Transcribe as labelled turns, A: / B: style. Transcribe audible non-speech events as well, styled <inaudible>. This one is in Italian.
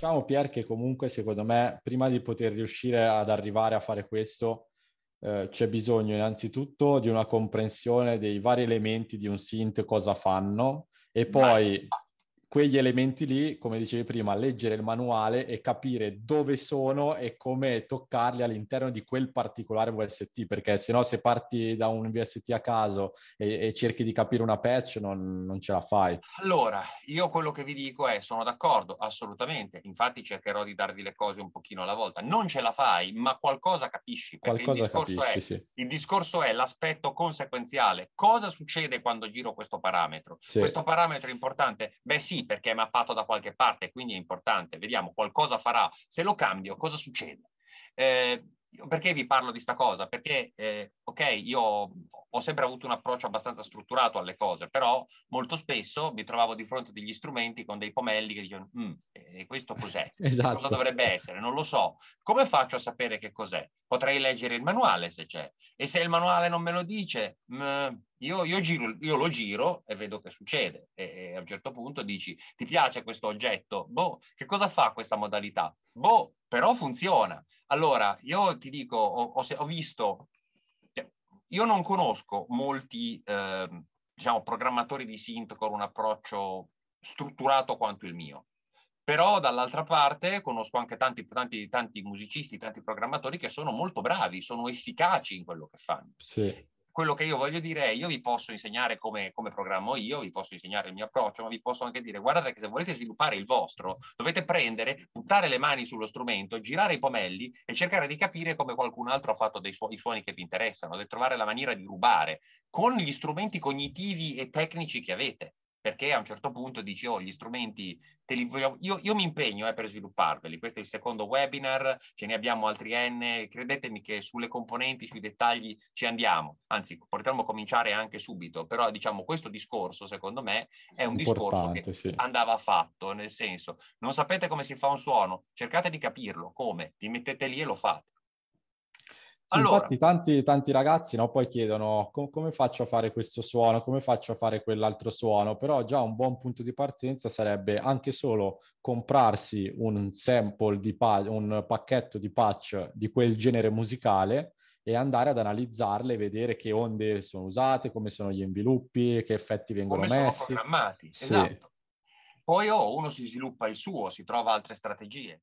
A: Diciamo Pier che comunque secondo me prima di poter riuscire ad arrivare a fare questo eh, c'è bisogno innanzitutto di una comprensione dei vari elementi di un synth, cosa fanno e poi Ma quegli elementi lì, come dicevi prima, leggere il manuale e capire dove sono e come toccarli all'interno di quel particolare VST, perché se no se parti da un VST a caso e, e cerchi di capire una patch non, non, ce la fai.
B: Allora, io quello che vi dico è sono d'accordo, assolutamente, infatti cercherò di darvi le cose un pochino alla volta, non ce la fai, ma qualcosa capisci, perché qualcosa il, discorso capisci, è, sì. il discorso è l'aspetto conseguenziale, cosa succede quando giro questo parametro? Sì. Questo parametro è importante? Beh sì, perché è mappato da qualche parte, quindi è importante. Vediamo, qualcosa farà. Se lo cambio, cosa succede? Eh, perché vi parlo di sta cosa? Perché, eh, ok, io ho sempre avuto un approccio abbastanza strutturato alle cose, però molto spesso mi trovavo di fronte a degli strumenti con dei pomelli che dicevano, mm, e questo cos'è? <laughs> Esatto. Cosa dovrebbe essere? Non lo so. Come faccio a sapere che cos'è? Potrei leggere il manuale se c'è. E se il manuale non me lo dice, mh, mm, io, io, giro, io, lo giro e vedo che succede. E, e, a un certo punto dici, ti piace questo oggetto? Boh, che cosa fa questa modalità? Boh, però funziona. Allora, io ti dico, ho, ho, ho visto io non conosco molti eh, diciamo, programmatori di synth con un approccio strutturato quanto il mio. Però dall'altra parte conosco anche tanti, tanti, tanti musicisti, tanti programmatori che sono molto bravi, sono efficaci in quello che fanno. Sì quello che io voglio dire è io vi posso insegnare come, come, programmo io, vi posso insegnare il mio approccio, ma vi posso anche dire guardate che se volete sviluppare il vostro dovete prendere, buttare le mani sullo strumento, girare i pomelli e cercare di capire come qualcun altro ha fatto dei su- i suoni che vi interessano, di trovare la maniera di rubare con gli strumenti cognitivi e tecnici che avete perché a un certo punto dici, oh, gli strumenti, te li... io, io, mi impegno eh, per svilupparveli, questo è il secondo webinar, ce ne abbiamo altri N, credetemi che sulle componenti, sui dettagli ci andiamo, anzi potremmo cominciare anche subito, però diciamo questo discorso secondo me è un discorso che sì. andava fatto, nel senso, non sapete come si fa un suono, cercate di capirlo, come, vi mettete lì e lo fate
A: allora... Infatti tanti, tanti ragazzi no, poi chiedono com- come faccio a fare questo suono, come faccio a fare quell'altro suono, però già un buon punto di partenza sarebbe anche solo comprarsi un sample di pa- un pacchetto di patch di quel genere musicale e andare ad analizzarle, vedere che onde sono usate, come sono gli inviluppi, che effetti vengono come messi. Sono
B: programmati, sì. esatto. Poi oh, uno si sviluppa il suo, si trova altre strategie.